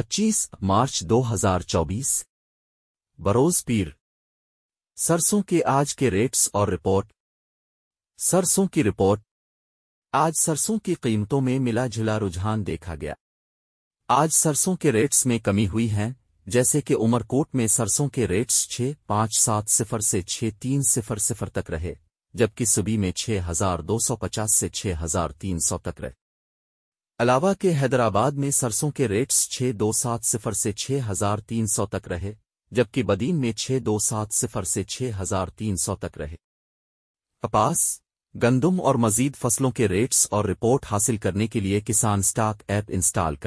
25 मार्च 2024 बरोज पीर सरसों के आज के रेट्स और रिपोर्ट सरसों की रिपोर्ट आज सरसों की कीमतों में मिला जुला रुझान देखा गया आज सरसों के रेट्स में कमी हुई है जैसे कि उमरकोट में सरसों के रेट्स छः पांच सात सिफर से छह तीन सिफर सिफर तक रहे जबकि सुबी में छह हजार दो सौ पचास से छह हजार तीन सौ तक रहे अलावा के हैदराबाद में सरसों के रेट्स छह दो सात सिफर से छह हजार तीन सौ तक रहे जबकि बदीन में छह दो सात सिफर से छह हजार तीन सौ तक रहे कपास गंदुम और मजीद फसलों के रेट्स और रिपोर्ट हासिल करने के लिए किसान स्टाक ऐप इंस्टॉल करें